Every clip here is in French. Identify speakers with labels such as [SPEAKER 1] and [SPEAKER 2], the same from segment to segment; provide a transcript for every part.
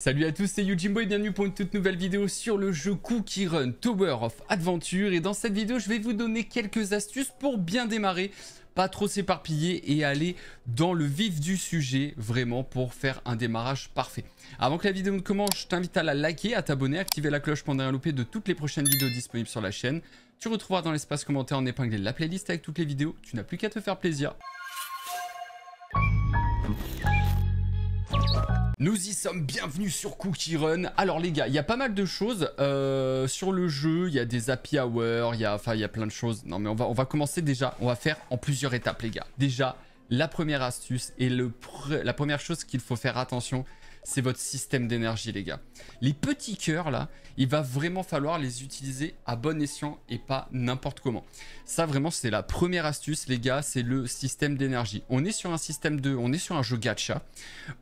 [SPEAKER 1] Salut à tous, c'est Yujimbo et bienvenue pour une toute nouvelle vidéo sur le jeu Cookie Run Tower of Adventure. Et dans cette vidéo, je vais vous donner quelques astuces pour bien démarrer, pas trop s'éparpiller et aller dans le vif du sujet, vraiment pour faire un démarrage parfait. Avant que la vidéo ne commence, je t'invite à la liker, à t'abonner, activer la cloche pour ne rien louper de toutes les prochaines vidéos disponibles sur la chaîne. Tu retrouveras dans l'espace commentaire en épinglé la playlist avec toutes les vidéos. Tu n'as plus qu'à te faire plaisir. Nous y sommes, bienvenue sur Cookie Run. Alors les gars, il y a pas mal de choses euh, sur le jeu, il y a des happy hours, il y a, enfin, il y a plein de choses. Non mais on va, on va commencer déjà, on va faire en plusieurs étapes les gars. Déjà, la première astuce et le la première chose qu'il faut faire attention, c'est votre système d'énergie, les gars. Les petits cœurs, là, il va vraiment falloir les utiliser à bon escient et pas n'importe comment. Ça, vraiment, c'est la première astuce, les gars, c'est le système d'énergie. On est sur un système de... On est sur un jeu gacha,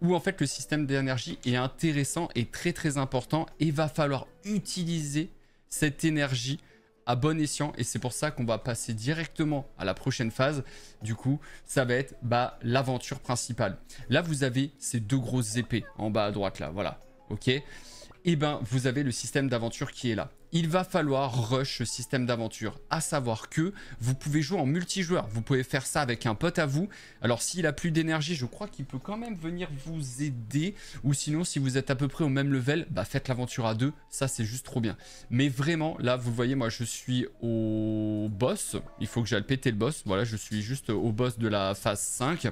[SPEAKER 1] où, en fait, le système d'énergie est intéressant et très, très important, et va falloir utiliser cette énergie à bon escient. Et c'est pour ça qu'on va passer directement à la prochaine phase. Du coup, ça va être bah, l'aventure principale. Là, vous avez ces deux grosses épées en bas à droite, là. Voilà. OK eh ben, vous avez le système d'aventure qui est là. Il va falloir rush ce système d'aventure, à savoir que vous pouvez jouer en multijoueur. Vous pouvez faire ça avec un pote à vous. Alors, s'il a plus d'énergie, je crois qu'il peut quand même venir vous aider. Ou sinon, si vous êtes à peu près au même level, bah, faites l'aventure à deux. Ça, c'est juste trop bien. Mais vraiment, là, vous voyez, moi, je suis au boss. Il faut que j'aille péter le boss. Voilà, je suis juste au boss de la phase 5.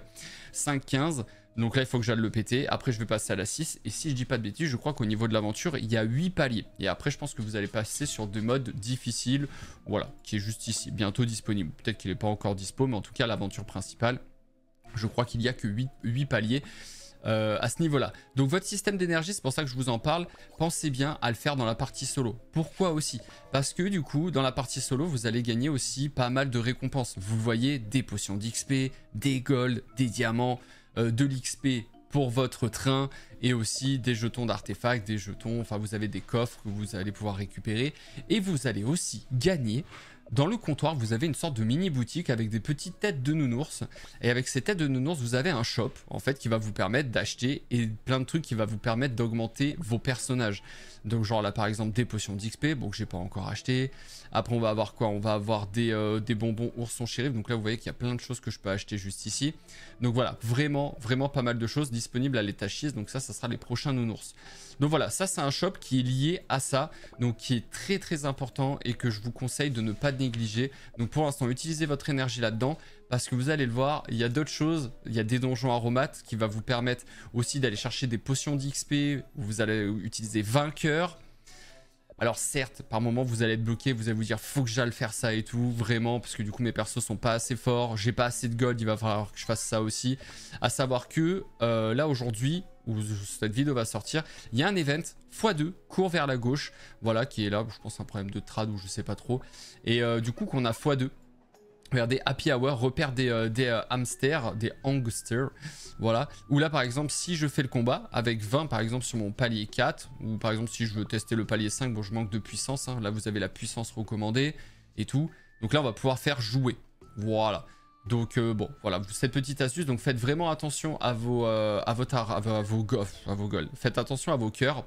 [SPEAKER 1] 5-15. Donc là, il faut que j'aille le péter. Après, je vais passer à la 6. Et si je dis pas de bêtises, je crois qu'au niveau de l'aventure, il y a 8 paliers. Et après, je pense que vous allez passer sur deux modes difficiles. Voilà, qui est juste ici, bientôt disponible. Peut-être qu'il n'est pas encore dispo, mais en tout cas, l'aventure principale, je crois qu'il n'y a que 8, paliers. Euh, à ce niveau-là. Donc votre système d'énergie, c'est pour ça que je vous en parle, pensez bien à le faire dans la partie solo. Pourquoi aussi Parce que du coup, dans la partie solo, vous allez gagner aussi pas mal de récompenses. Vous voyez des potions d'XP, des golds, des diamants, euh, de l'XP pour votre train et aussi des jetons d'artefacts, des jetons, enfin vous avez des coffres que vous allez pouvoir récupérer et vous allez aussi gagner. Dans le comptoir, vous avez une sorte de mini boutique avec des petites têtes de nounours et avec ces têtes de nounours, vous avez un shop en fait qui va vous permettre d'acheter et plein de trucs qui va vous permettre d'augmenter vos personnages. Donc genre là par exemple des potions d'XP, bon que j'ai pas encore acheté. Après on va avoir quoi On va avoir des, euh, des bonbons ourson shérif. Donc là vous voyez qu'il y a plein de choses que je peux acheter juste ici. Donc voilà, vraiment, vraiment pas mal de choses disponibles à l'état 6. Donc ça, ça sera les prochains nounours. Donc voilà, ça c'est un shop qui est lié à ça. Donc qui est très très important et que je vous conseille de ne pas négliger. Donc pour l'instant, utilisez votre énergie là-dedans parce que vous allez le voir, il y a d'autres choses, il y a des donjons aromates qui va vous permettre aussi d'aller chercher des potions d'XP, vous allez utiliser vainqueur. Alors certes, par moment vous allez être bloqué, vous allez vous dire faut que j'aille faire ça et tout, vraiment, parce que du coup mes persos sont pas assez forts, j'ai pas assez de gold, il va falloir que je fasse ça aussi. A savoir que euh, là aujourd'hui, où cette vidéo va sortir, il y a un event x2, court vers la gauche, voilà, qui est là, je pense un problème de trad ou je sais pas trop, et euh, du coup qu'on a x2, Regardez, Happy Hour, repère des, euh, euh, hamsters, des hangsters, voilà. ou là, par exemple, si je fais le combat avec 20, par exemple, sur mon palier 4, ou par exemple, si je veux tester le palier 5, bon, je manque de puissance, hein. là, vous avez la puissance recommandée et tout. Donc là, on va pouvoir faire jouer, voilà. Donc euh, bon, voilà, cette petite astuce, donc faites vraiment attention à vos, à vos, à à vos Faites attention à vos cœurs,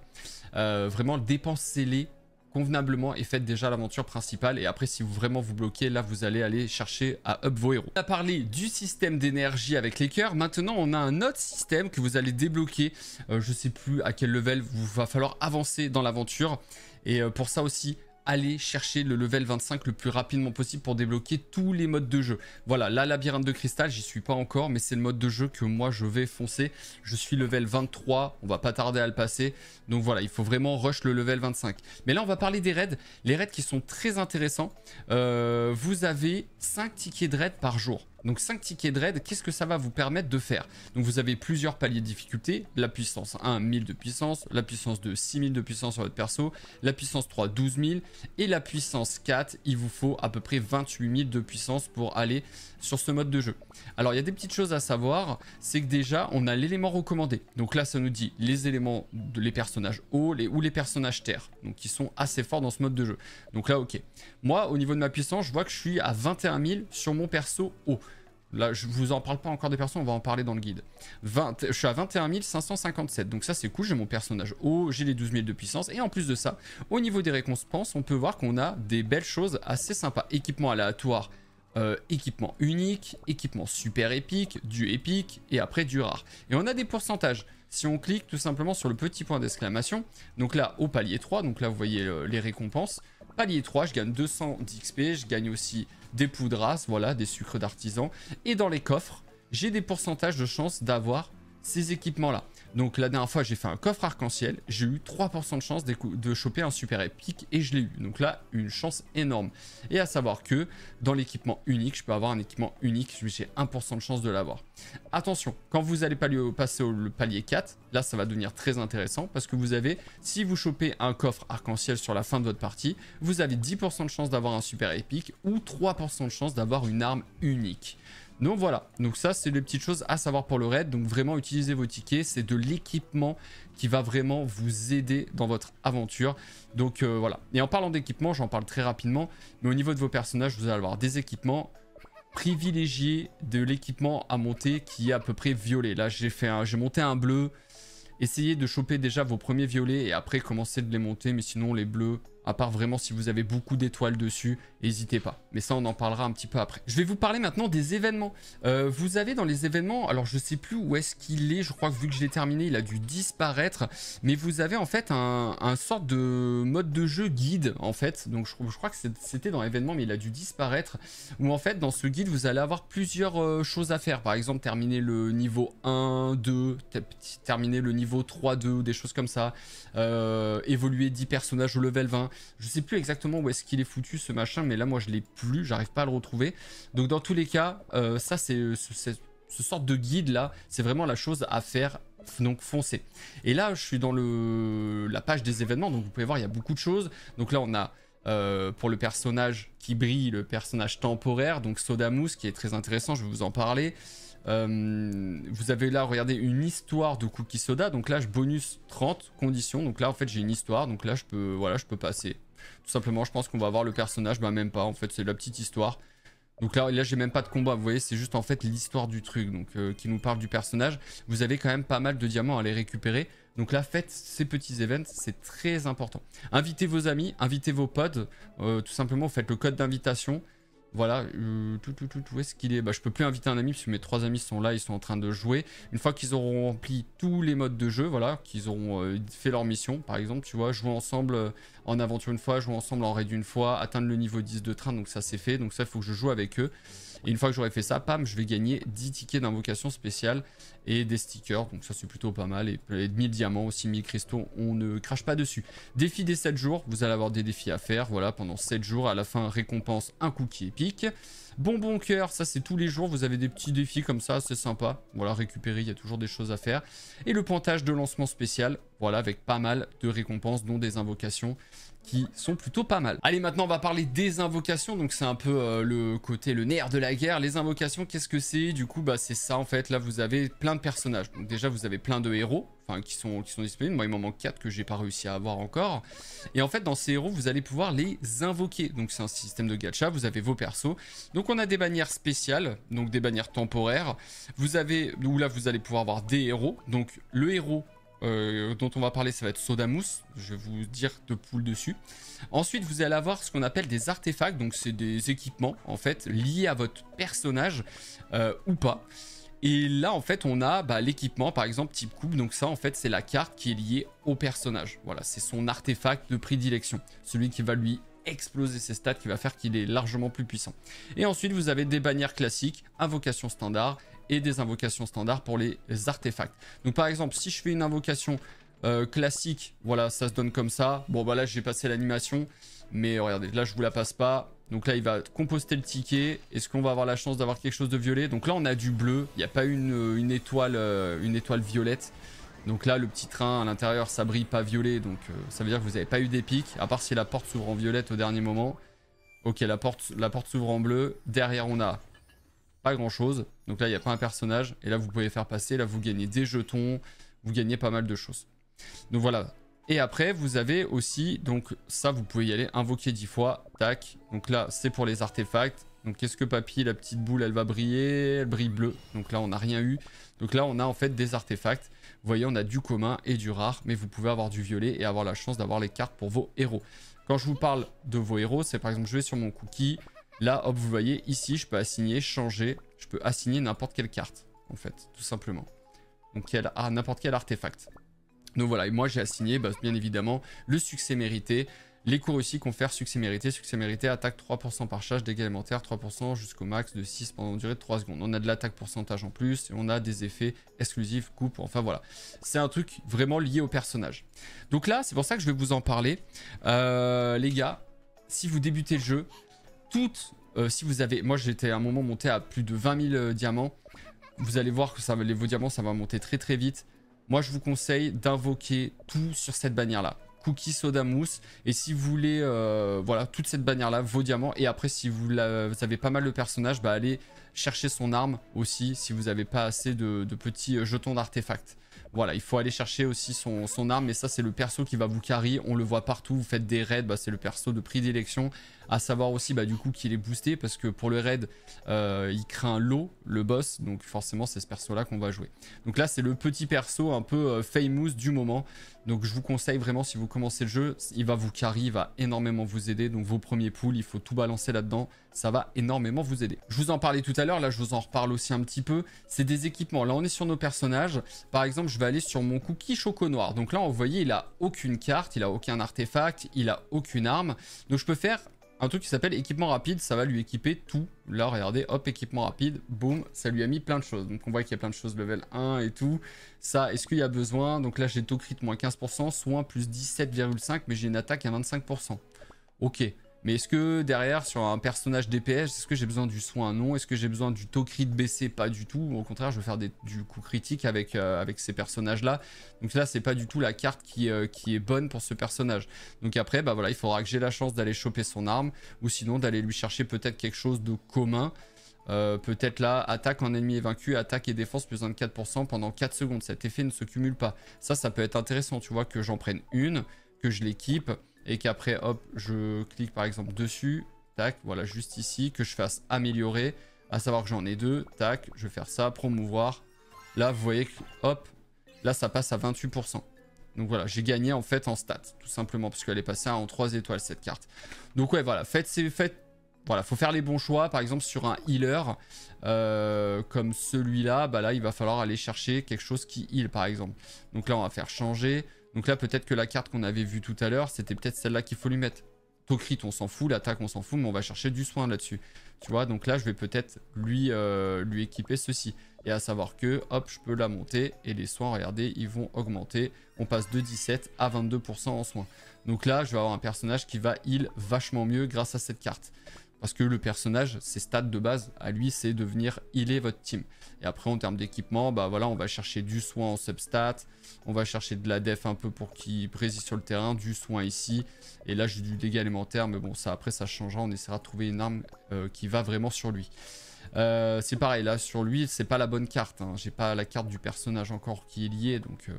[SPEAKER 1] vraiment, dépensez-les convenablement et faites déjà l'aventure principale. Et après, si vous vraiment vous bloquez, là, vous allez aller chercher à up vos héros. On a parlé du système d'énergie avec les cœurs. Maintenant, on a un autre système que vous allez débloquer. Euh, je sais plus à quel level vous va falloir avancer dans l'aventure. Et euh, pour ça aussi, aller chercher le level 25 le plus rapidement possible pour débloquer tous les modes de jeu. Voilà, la labyrinthe de cristal, j'y suis pas encore, mais c'est le mode de jeu que moi, je vais foncer. Je suis level 23, on va pas tarder à le passer. Donc voilà, il faut vraiment rush le level 25. Mais là, on va parler des raids. Les raids qui sont très intéressants. Euh, vous avez 5 tickets de raid par jour. Donc 5 tickets de raid, qu'est-ce que ça va vous permettre de faire Donc vous avez plusieurs paliers de difficulté, la puissance 1, 1000 de puissance, la puissance 2, 6000 de puissance sur votre perso, la puissance 3, 12000 et la puissance 4, il vous faut à peu près 28000 de puissance pour aller sur ce mode de jeu. Alors il y a des petites choses à savoir, c'est que déjà on a l'élément recommandé. Donc là ça nous dit les éléments de les personnages hauts ou les personnages terre, donc qui sont assez forts dans ce mode de jeu. Donc là ok. Moi au niveau de ma puissance, je vois que je suis à 21 000 sur mon perso haut. Là, je vous en parle pas encore des personnes on va en parler dans le guide. je suis à 21 557, donc ça c'est cool, j'ai mon personnage haut, j'ai les 12 000 de puissance, et en plus de ça, au niveau des récompenses, on peut voir qu'on a des belles choses assez sympas. Équipement aléatoire, euh, équipement unique, équipement super épique, du épique, et après du rare. Et on a des pourcentages. Si on clique tout simplement sur le petit point d'exclamation, donc là, au palier 3, donc là vous voyez euh, les récompenses, palier 3, je gagne 200 XP, je gagne aussi des poudras, voilà, des sucres d'artisan. Et dans les coffres, j'ai des pourcentages de chances d'avoir ces équipements-là. Donc la dernière fois, j'ai fait un coffre arc-en-ciel, j'ai eu 3% de chance de choper un super épique et je l'ai eu. Donc là, une chance énorme. Et à savoir que dans l'équipement unique, je peux avoir un équipement unique, j'ai 1% de chance de l'avoir. Attention, quand vous allez passer au palier 4, là ça va devenir très intéressant parce que vous avez, si vous chopez un coffre arc-en-ciel sur la fin de votre partie, vous avez 10% de chance d'avoir un super épique ou 3% de chance d'avoir une arme unique. Donc voilà, donc ça c'est les petites choses à savoir pour le raid. Donc vraiment utilisez vos tickets, c'est de l'équipement qui va vraiment vous aider dans votre aventure. Donc euh, voilà. Et en parlant d'équipement, j'en parle très rapidement, mais au niveau de vos personnages, vous allez avoir des équipements privilégiés de l'équipement à monter qui est à peu près violet. Là j'ai fait un, j'ai monté un bleu. Essayez de choper déjà vos premiers violets et après commencez de les monter, mais sinon les bleus, à part vraiment si vous avez beaucoup d'étoiles dessus, n'hésitez pas. Mais ça, on en parlera un petit peu après. Je vais vous parler maintenant des événements. Euh, vous avez dans les événements, alors je ne sais plus où est-ce qu'il est, je crois que vu que je l'ai terminé, il a dû disparaître, mais vous avez en fait un, sort sorte de mode de jeu guide, en fait. Donc je, crois que c'était dans l'événement, mais il a dû disparaître, où en fait, dans ce guide, vous allez avoir plusieurs euh, choses à faire. Par exemple, terminer le niveau 1, 2, terminer le niveau 3, 2, des choses comme ça, euh, évoluer 10 personnages au level 20, je sais plus exactement où est-ce qu'il est foutu ce machin, mais là moi je l'ai plus, j'arrive pas à le retrouver. Donc dans tous les cas, euh, ça c'est euh, ce sorte de guide là, c'est vraiment la chose à faire donc Et là, je suis dans le, la page des événements, donc vous pouvez voir, il y a beaucoup de choses. Donc là, on a euh, pour le personnage qui brille, le personnage temporaire, donc Sodamus qui est très intéressant, je vais vous en parler. Euh, vous avez là, regardez, une histoire de cookie soda. Donc là, je bonus 30 conditions. Donc là, en fait, j'ai une histoire. Donc là, je peux, voilà, je peux passer. Tout simplement, je pense qu'on va avoir le personnage. Bah, même pas. En fait, c'est la petite histoire. Donc là, là j'ai même pas de combat, vous voyez, c'est juste en fait l'histoire du truc donc, euh, qui nous parle du personnage. Vous avez quand même pas mal de diamants à les récupérer. Donc là, faites ces petits events, c'est très important. Invitez vos amis, invitez vos pods, euh, tout simplement, faites le code d'invitation. Voilà, euh, tout, tout, où est-ce qu'il est, bah, Je peux plus inviter un ami parce que mes trois amis sont là, ils sont en train de jouer. Une fois qu'ils auront rempli tous les modes de jeu, voilà, qu'ils auront euh, fait leur mission, par exemple, tu vois, jouer ensemble euh, en aventure une fois, jouer ensemble en raid une fois, atteindre le niveau 10 de train, donc ça c'est fait. Donc ça, il faut que je joue avec eux. Et une fois que j'aurai fait ça, pam, je vais gagner 10 tickets d'invocation spéciale et des stickers. Donc ça, c'est plutôt pas mal. Et, et 1000 diamants aussi, 1000 cristaux, on ne crache pas dessus. Défi des 7 jours, vous allez avoir des défis à faire. Voilà, pendant 7 jours, à la fin, récompense un cookie épique. Bonbon cœur, ça c'est tous les jours, vous avez des petits défis comme ça, c'est sympa. Voilà, récupérer, il y a toujours des choses à faire. Et le pointage de lancement spécial, voilà, avec pas mal de récompenses, dont des invocations qui sont plutôt pas mal. Allez, maintenant, on va parler des invocations. Donc, c'est un peu euh, le côté, le nerf de la guerre. Les invocations, qu'est-ce que c'est Du coup, bah, c'est ça, en fait. Là, vous avez plein de personnages. Donc, déjà, vous avez plein de héros enfin, qui, sont, qui sont disponibles. Moi, il m'en manque 4 que j'ai pas réussi à avoir encore. Et en fait, dans ces héros, vous allez pouvoir les invoquer. Donc, c'est un système de gacha. Vous avez vos persos. Donc, on a des bannières spéciales, donc des bannières temporaires. Vous avez, où là, vous allez pouvoir avoir des héros. Donc, le héros euh, dont on va parler, ça va être Sodamus, Je vais vous dire de poule dessus. Ensuite, vous allez avoir ce qu'on appelle des artefacts. Donc, c'est des équipements, en fait, liés à votre personnage euh, ou pas. Et là, en fait, on a bah, l'équipement, par exemple, type coupe. Donc ça, en fait, c'est la carte qui est liée au personnage. Voilà, c'est son artefact de prédilection. Celui qui va lui exploser ses stats, qui va faire qu'il est largement plus puissant. Et ensuite, vous avez des bannières classiques, invocation standard et des invocations standards pour les artefacts. Donc par exemple, si je fais une invocation euh, classique, voilà, ça se donne comme ça. Bon bah là j'ai passé l'animation, mais regardez, là je vous la passe pas. Donc là il va composter le ticket. Est-ce qu'on va avoir la chance d'avoir quelque chose de violet Donc là on a du bleu, il n'y a pas une, euh, une, étoile, euh, une étoile violette. Donc là, le petit train à l'intérieur, ça brille pas violet, donc ça veut dire que vous n'avez pas eu pics à part si la porte s'ouvre en violette au dernier moment. Ok, la porte, la porte s'ouvre en bleu. Derrière, on a pas grand chose. Donc là, il n'y a pas un personnage. Et là, vous pouvez faire passer. Là, vous gagnez des jetons. Vous gagnez pas mal de choses. Donc voilà. Et après, vous avez aussi, donc ça, vous pouvez y aller, invoquer 10 fois, tac. Donc là, c'est pour les artefacts. Donc qu'est-ce que papy, la petite boule, elle va briller, elle brille bleu. Donc là, on n'a rien eu. Donc là, on a en fait des artefacts. Vous voyez, on a du commun et du rare, mais vous pouvez avoir du violet et avoir la chance d'avoir les cartes pour vos héros. Quand je vous parle de vos héros, c'est par exemple, je vais sur mon cookie, Là, hop, vous voyez, ici, je peux assigner, changer, je peux assigner n'importe quelle carte, en fait, tout simplement. Donc, elle ah, n'importe quel artefact. Donc voilà, et moi j'ai assigné, bah, bien évidemment, le succès mérité, les cours aussi confèrent succès mérité. Succès mérité, attaque 3% par charge, dégâts 3% jusqu'au max de 6 pendant une durée de 3 secondes. On a de l'attaque pourcentage en plus et on a des effets exclusifs, coupes, enfin voilà. C'est un truc vraiment lié au personnage. Donc là, c'est pour ça que je vais vous en parler. Euh, les gars, si vous débutez le jeu, toutes, euh, si vous avez... Moi, j'étais à un moment monté à plus de 20 000 euh, diamants. Vous allez voir que ça, les, vos diamants, ça va monter très très vite. Moi, je vous conseille d'invoquer tout sur cette bannière-là. Cookie Soda Mousse. Et si vous voulez, euh, voilà, toute cette bannière-là, vos diamants. Et après, si vous, avez pas mal de personnages, bah, allez chercher son arme aussi si vous n'avez pas assez de, petits jetons d'artefacts. Voilà, il faut aller chercher aussi son, arme. Et ça, c'est le perso qui va vous carry. On le voit partout. Vous faites des raids, bah, c'est le perso de prix d'élection à savoir aussi bah, du coup qu'il est boosté parce que pour le raid euh, il craint l'eau, le boss, donc forcément c'est ce perso là qu'on va jouer. Donc là c'est le petit perso un peu euh, famous du moment, donc je vous conseille vraiment si vous commencez le jeu, il va vous carry, il va énormément vous aider, donc vos premiers pools il faut tout balancer là-dedans, ça va énormément vous aider. Je vous en parlais tout à l'heure, là je vous en reparle aussi un petit peu, c'est des équipements, là on est sur nos personnages, par exemple je vais aller sur mon cookie choco noir, donc là vous voyez il a aucune carte, il a aucun artefact, il a aucune arme, donc je peux faire un truc qui s'appelle équipement rapide, ça va lui équiper tout. Là, regardez, hop, équipement rapide, boum, ça lui a mis plein de choses. Donc on voit qu'il y a plein de choses level 1 et tout. Ça, est-ce qu'il y a besoin Donc là, j'ai taux crit moins 15%, soin plus 17,5, mais j'ai une attaque à 25%. Ok, mais est-ce que derrière, sur un personnage DPS, est-ce que j'ai besoin du soin Non. Est-ce que j'ai besoin du taux crit baissé Pas du tout. Au contraire, je veux faire du coup critique avec, euh, avec ces personnages-là. Donc là, c'est pas du tout la carte qui, euh, qui est bonne pour ce personnage. Donc après, bah voilà, il faudra que j'ai la chance d'aller choper son arme ou sinon d'aller lui chercher peut-être quelque chose de commun. Euh, peut-être là, attaque en ennemi est vaincu, attaque et défense plus 4% pendant 4 secondes. Cet effet ne se cumule pas. Ça, ça peut être intéressant, tu vois, que j'en prenne une, que je l'équipe et qu'après, hop, je clique par exemple dessus, tac, voilà, juste ici, que je fasse améliorer, à savoir que j'en ai deux, tac, je vais faire ça, promouvoir. Là, vous voyez que, hop, là, ça passe à 28%. Donc voilà, j'ai gagné en fait en stats, tout simplement, parce qu'elle est passée en 3 étoiles, cette carte. Donc ouais, voilà, faites, faites voilà, faut faire les bons choix. Par exemple, sur un healer euh, comme celui-là, bah là, il va falloir aller chercher quelque chose qui heal, par exemple. Donc là, on va faire changer. Donc là, peut-être que la carte qu'on avait vue tout à l'heure, c'était peut-être celle-là qu'il faut lui mettre. Tocrit, on s'en fout, l'attaque, on s'en fout, mais on va chercher du soin là-dessus. Tu vois, donc là, je vais peut-être lui, euh, lui équiper ceci. Et à savoir que, hop, je peux la monter, et les soins, regardez, ils vont augmenter. On passe de 17 à 22% en soins. Donc là, je vais avoir un personnage qui va heal vachement mieux grâce à cette carte. Parce que le personnage, ses stats de base, à lui, c'est de venir healer votre team. Et après, en termes d'équipement, bah voilà, on va chercher du soin en substat, on va chercher de la def un peu pour qu'il résiste sur le terrain, du soin ici. Et là, j'ai du dégât élémentaire, mais bon, ça après, ça changera. On essaiera de trouver une arme euh, qui va vraiment sur lui. Euh, c'est pareil, là, sur lui, c'est pas la bonne carte. Hein. J'ai pas la carte du personnage encore qui est liée, donc... Euh,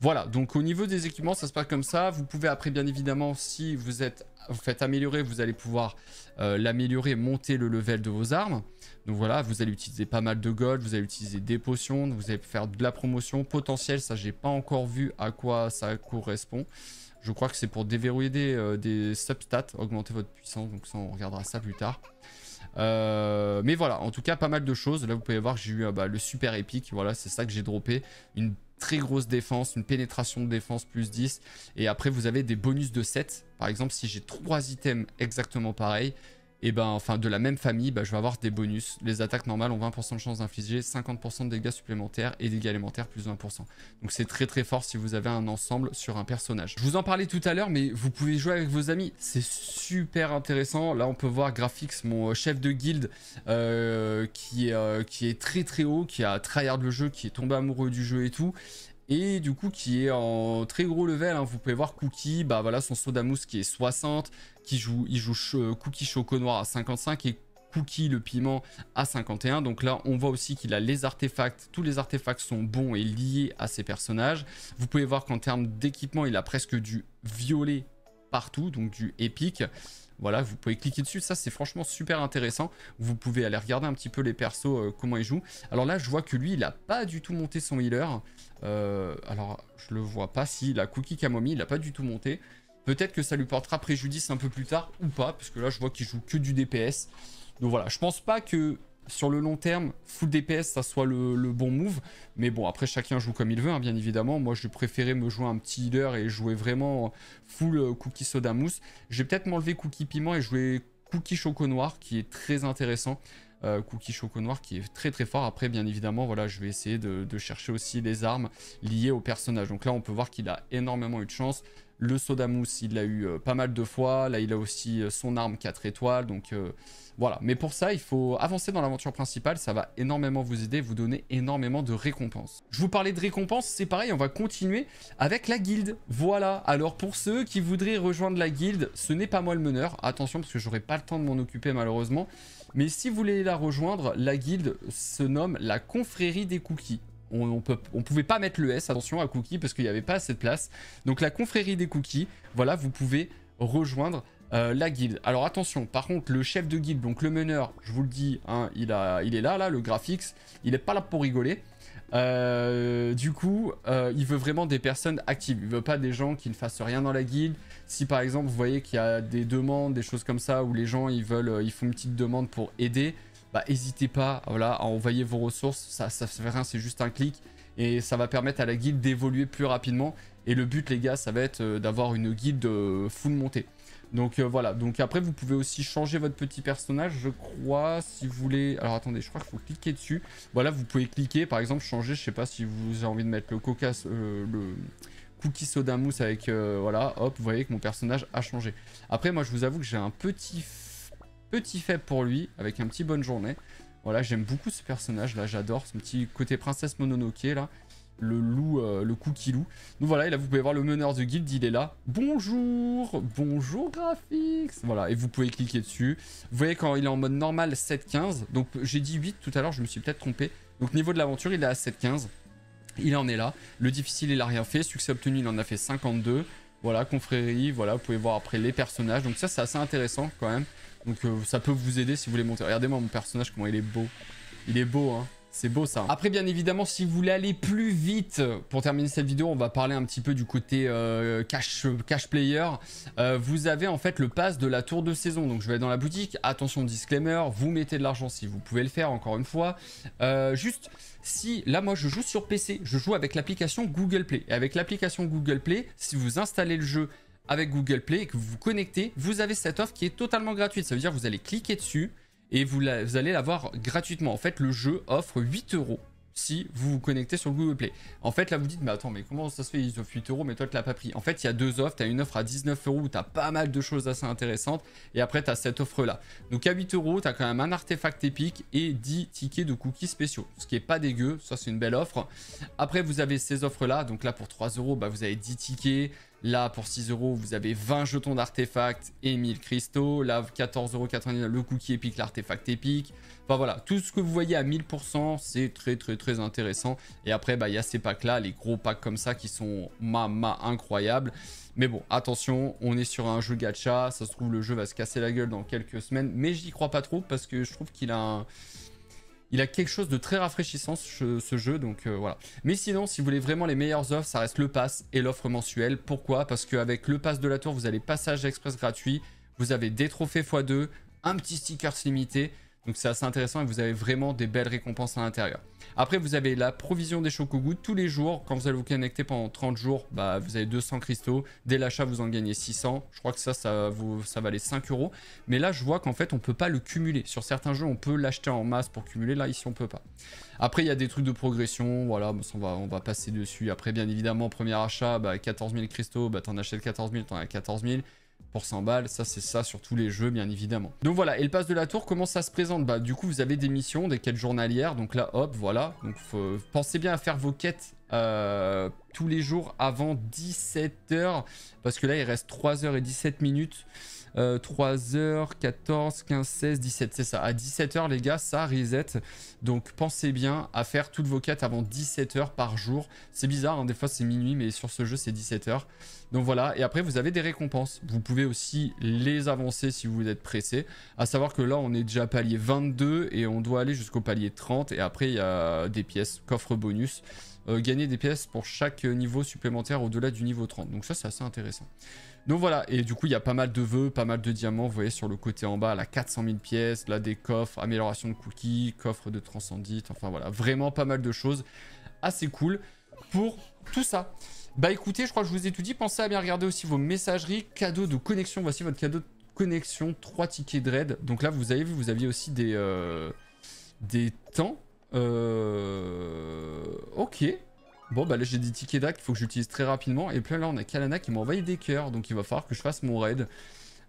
[SPEAKER 1] voilà, donc au niveau des équipements, ça se passe comme ça. Vous pouvez après, bien évidemment, si vous êtes vous faites améliorer, vous allez pouvoir euh, l'améliorer, monter le level de vos armes. Donc voilà, vous allez utiliser pas mal de gold, vous allez utiliser des potions, vous allez faire de la promotion potentielle. Ça, j'ai pas encore vu à quoi ça correspond. Je crois que c'est pour déverrouiller des, euh, substats, augmenter votre puissance. Donc ça, on regardera ça plus tard. Euh, mais voilà, en tout cas, pas mal de choses. Là, vous pouvez voir, j'ai eu bah, le super épique. Voilà, c'est ça que j'ai droppé. Une très grosse défense, une pénétration de défense plus 10. Et après, vous avez des bonus de 7. Par exemple, si j'ai trois items exactement pareils, et ben enfin de la même famille, bah, je vais avoir des bonus. Les attaques normales ont 20% de chance d'infliger 50% de dégâts supplémentaires et dégâts élémentaires plus 20%. Donc c'est très très fort si vous avez un ensemble sur un personnage. Je vous en parlais tout à l'heure, mais vous pouvez jouer avec vos amis. C'est super intéressant. Là on peut voir Graphics, mon euh, chef de guilde, euh, qui, euh, qui est très très haut, qui a tryhard le jeu, qui est tombé amoureux du jeu et tout et du coup qui est en très gros level. Hein. Vous pouvez voir Cookie, bah voilà son mousse qui est 60, qui joue, il joue euh, Cookie Choco Noir à 55 et Cookie le piment à 51. Donc là, on voit aussi qu'il a les artefacts. Tous les artefacts sont bons et liés à ses personnages. Vous pouvez voir qu'en termes d'équipement, il a presque du violet partout, donc du épique. Voilà, vous pouvez cliquer dessus. Ça, c'est franchement super intéressant. Vous pouvez aller regarder un petit peu les persos, euh, comment ils jouent. Alors là, je vois que lui, il a pas du tout monté son healer. Euh, alors, je le vois pas. Si, la Cookie Camomille, il a pas du tout monté. Peut-être que ça lui portera préjudice un peu plus tard ou pas, parce que là, je vois qu'il joue que du DPS. Donc voilà, je pense pas que sur le long terme, full DPS, ça soit le, bon move. Mais bon, après, chacun joue comme il veut, hein, bien évidemment. Moi, je préférais me jouer un petit leader et jouer vraiment full euh, cookie soda mousse. Je vais peut-être m'enlever cookie piment et jouer cookie choco noir, qui est très intéressant. Euh, cookie Choco Noir qui est très très fort. Après, bien évidemment, voilà, je vais essayer de, de chercher aussi des armes liées au personnage. Donc là, on peut voir qu'il a énormément eu de chance. Le Sodamus, il l'a eu euh, pas mal de fois. Là, il a aussi euh, son arme 4 étoiles. Donc euh, voilà. Mais pour ça, il faut avancer dans l'aventure principale. Ça va énormément vous aider, vous donner énormément de récompenses. Je vous parlais de récompenses, c'est pareil. On va continuer avec la guilde. Voilà. Alors pour ceux qui voudraient rejoindre la guilde, ce n'est pas moi le meneur. Attention, parce que j'aurai pas le temps de m'en occuper malheureusement. Mais si vous voulez la rejoindre, la guilde se nomme la confrérie des cookies. On, ne pouvait pas mettre le S, attention à Cookie, parce qu'il n'y avait pas assez de place. Donc la confrérie des Cookies, voilà, vous pouvez rejoindre euh, la guilde. Alors attention, par contre, le chef de guilde, donc le meneur, je vous le dis, hein, il, est là, là, le graphics, il n'est pas là pour rigoler. Euh, du coup, euh, il veut vraiment des personnes actives. Il veut pas des gens qui ne fassent rien dans la guilde. Si par exemple, vous voyez qu'il y a des demandes, des choses comme ça, où les gens ils veulent, ils font une petite demande pour aider, bah n'hésitez pas voilà, à envoyer vos ressources, ça, ça fait rien, c'est juste un clic et ça va permettre à la guilde d'évoluer plus rapidement. Et le but, les gars, ça va être euh, d'avoir une guilde euh, full montée. Donc euh, voilà, donc après vous pouvez aussi changer votre petit personnage, je crois, si vous voulez... Alors attendez, je crois qu'il faut cliquer dessus. Voilà, vous pouvez cliquer, par exemple, changer, je sais pas si vous avez envie de mettre le coca, le cookie soda mousse avec... voilà, hop, vous voyez que mon personnage a changé. Après, moi je vous avoue que j'ai un petit petit faible pour lui, avec un petit bonne journée. Voilà, j'aime beaucoup ce personnage là, j'adore ce petit côté princesse Mononoke là. Le loup, euh, le cookie loup. Donc voilà, et là vous pouvez voir le meneur de guild, il est là. Bonjour, bonjour Graphics. Voilà, et vous pouvez cliquer dessus. Vous voyez quand il est en mode normal, 7-15. Donc j'ai dit 8 tout à l'heure, je me suis peut-être trompé. Donc niveau de l'aventure, il est à 7-15. Il en est là. Le difficile, il a rien fait. Succès obtenu, il en a fait 52. Voilà, confrérie, voilà, vous pouvez voir après les personnages. Donc ça, c'est assez intéressant quand même. Donc euh, ça peut vous aider si vous voulez monter. Regardez-moi mon personnage, comment il est beau. Il est beau, hein. C'est beau ça. Après, bien évidemment, si vous voulez aller plus vite, pour terminer cette vidéo, on va parler un petit peu du côté euh, cash, cash, player. Euh, vous avez en fait le pass de la tour de saison. Donc je vais dans la boutique. Attention, disclaimer, vous mettez de l'argent si vous pouvez le faire, encore une fois. juste, si là, moi, je joue sur PC, je joue avec l'application Google Play. Et avec l'application Google Play, si vous installez le jeu avec Google Play et que vous vous connectez, vous avez cette offre qui est totalement gratuite. Ça veut dire que vous allez cliquer dessus et vous, allez l'avoir gratuitement. En fait, le jeu offre 8 euros si vous vous connectez sur Google Play. En fait, là, vous dites, mais attends, mais comment ça se fait, ils offrent 8 euros, mais toi, tu l'as pas pris. En fait, il y a deux offres. Tu as une offre à 19 euros où tu as pas mal de choses assez intéressantes. Et après, tu as cette offre-là. Donc, à 8 euros, tu as quand même un artefact épique et 10 tickets de cookies spéciaux. Ce qui est pas dégueu. Ça, c'est une belle offre. Après, vous avez ces offres-là. Donc, là, pour 3 euros, bah, vous avez 10 tickets. Là, pour 6 euros, vous avez 20 jetons d'artefacts et 1000 cristaux. Là, 14,99€ le cookie épique, l'artefact épique. Enfin voilà, tout ce que vous voyez à 1000%, c'est très très très intéressant. Et après, bah, il y a ces packs-là, les gros packs comme ça qui sont ma ma incroyables. Mais bon, attention, on est sur un jeu gacha. Ça se trouve, le jeu va se casser la gueule dans quelques semaines. Mais j'y crois pas trop parce que je trouve qu'il a un il a quelque chose de très rafraîchissant ce, jeu, donc euh, voilà. Mais sinon, si vous voulez vraiment les meilleures offres, ça reste le pass et l'offre mensuelle. Pourquoi Parce qu'avec le pass de la tour, vous avez passage express gratuit, vous avez des trophées x2, un petit stickers limité. Donc c'est assez intéressant et vous avez vraiment des belles récompenses à l'intérieur. Après, vous avez la provision des Shokugu tous les jours. Quand vous allez vous connecter pendant 30 jours, bah, vous avez 200 cristaux. Dès l'achat, vous en gagnez 600. Je crois que ça, ça, vous, ça valait 5 euros. Mais là, je vois qu'en fait, on ne peut pas le cumuler. Sur certains jeux, on peut l'acheter en masse pour cumuler. Là, ici, on ne peut pas. Après, il y a des trucs de progression. Voilà, on va, on va passer dessus. Après, bien évidemment, premier achat, 14 bah, 000 cristaux, bah, tu en achètes 14 000, tu en as 14 000 pour 100 balles. Ça, c'est ça sur tous les jeux, bien évidemment. Donc voilà, et le pass de la tour, comment ça se présente Bah, du coup, vous avez des missions, des quêtes journalières. Donc là, hop, voilà. Donc pensez bien à faire vos quêtes euh, tous les jours avant 17h, parce que là, il reste 3h et 17 minutes. 3h, 14, 15, 16, 17, c'est ça. À 17h, les gars, ça reset. Donc pensez bien à faire toutes vos quêtes avant 17h par jour. C'est bizarre, hein. des fois c'est minuit, mais sur ce jeu, c'est 17h. Donc voilà, et après, vous avez des récompenses. Vous pouvez aussi les avancer si vous êtes pressé. À savoir que là, on est déjà palier 22 et on doit aller jusqu'au palier 30. Et après, il y a des pièces, coffre bonus. Euh, gagner des pièces pour chaque niveau supplémentaire au-delà du niveau 30. Donc ça, c'est assez intéressant. Donc voilà, et du coup, il y a pas mal de vœux, pas mal de diamants. Vous voyez sur le côté en bas, là, 400 000 pièces, là, des coffres, amélioration de cookies, coffre de transcendite, enfin voilà, vraiment pas mal de choses assez cool pour tout ça. Bah écoutez, je crois que je vous ai tout dit. Pensez à bien regarder aussi vos messageries, cadeaux de connexion. Voici votre cadeau de connexion, 3 tickets de raid. Donc là, vous avez vu, vous aviez aussi des, euh, des temps. Euh... Ok. Bon, bah là, j'ai des tickets d'acte, faut que j'utilise très rapidement. Et puis là, on a Kalana qui m'a envoyé des cœurs, donc il va falloir que je fasse mon raid.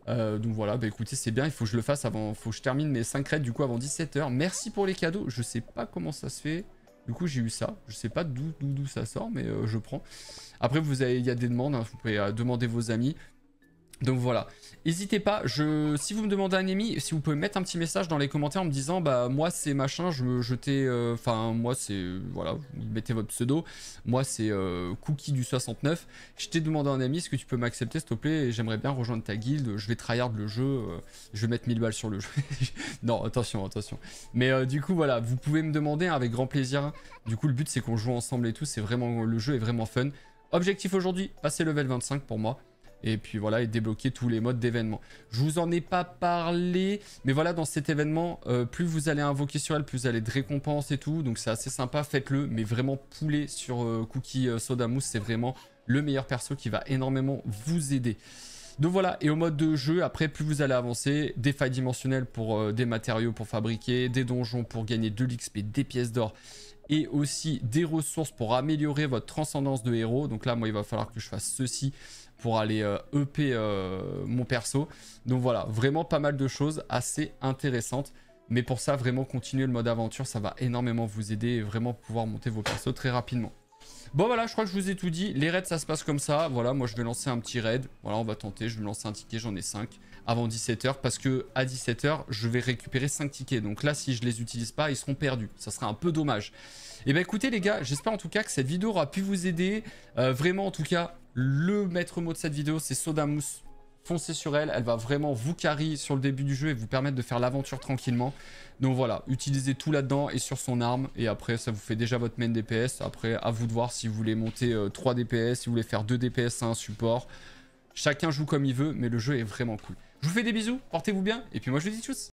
[SPEAKER 1] Euh, donc voilà, bah écoutez, c'est bien, il faut que je le fasse avant, faut que je termine mes 5 raids du coup avant 17h. Merci pour les cadeaux, je sais pas comment ça se fait. Du coup, j'ai eu ça. Je sais pas d'où ça sort, mais euh, je prends. Après, vous avez, il y a des demandes. Hein, vous pouvez euh, demander vos amis. Donc voilà. N'hésitez pas, je, si vous me demandez un ennemi, si vous pouvez mettre un petit message dans les commentaires en me disant bah moi c'est machin, je me jetais, euh, enfin moi c'est, voilà, vous mettez votre pseudo, moi c'est euh, Cookie du 69, je t'ai demandé un ami, est-ce que tu peux m'accepter s'il te plaît, j'aimerais bien rejoindre ta guilde, je vais tryhard le jeu, euh, je vais mettre 1000 balles sur le jeu. non, attention, attention. Mais du coup voilà, vous pouvez me demander hein, avec grand plaisir, du coup le but c'est qu'on joue ensemble et tout, c'est vraiment, le jeu est vraiment fun. Objectif aujourd'hui, passer level 25 pour moi et puis voilà, et débloquer tous les modes d'événement. Je vous en ai pas parlé, mais voilà, dans cet événement, euh, plus vous allez invoquer sur elle, plus vous allez de récompenses et tout, donc c'est assez sympa, faites-le, mais vraiment poulet sur euh, Cookie euh, Soda Mousse, c'est vraiment le meilleur perso qui va énormément vous aider. Donc voilà, et au mode de jeu, après, plus vous allez avancer, des failles dimensionnelles pour des matériaux pour fabriquer, des donjons pour gagner de l'XP, des pièces d'or, et aussi des ressources pour améliorer votre transcendance de héros. Donc là, moi, il va falloir que je fasse ceci pour aller EP euh, e euh, mon perso. Donc voilà, vraiment pas mal de choses assez intéressantes. Mais pour ça, vraiment continuer le mode aventure, ça va énormément vous aider et vraiment pouvoir monter vos persos très rapidement. Bon voilà, je crois que je vous ai tout dit. Les raids, ça se passe comme ça. Voilà, moi je vais lancer un petit raid. Voilà, on va tenter. Je vais lancer un ticket, j'en ai 5 avant 17h parce que à 17h, je vais récupérer 5 tickets. Donc là, si je les utilise pas, ils seront perdus. Ça sera un peu dommage. Et eh ben écoutez les gars, j'espère en tout cas que cette vidéo aura pu vous aider. Euh, vraiment en tout cas, le maître mot de cette vidéo, c'est Sodamus foncez sur elle, elle va vraiment vous carry sur le début du jeu et vous permettre de faire l'aventure tranquillement. Donc voilà, utilisez tout là-dedans et sur son arme, et après ça vous fait déjà votre main DPS, après à vous de voir si vous voulez monter 3 euh, DPS, si vous voulez faire 2 DPS à un support. Chacun joue comme il veut, mais le jeu est vraiment cool. Je vous fais des bisous, portez-vous bien, et puis moi je vous dis tous.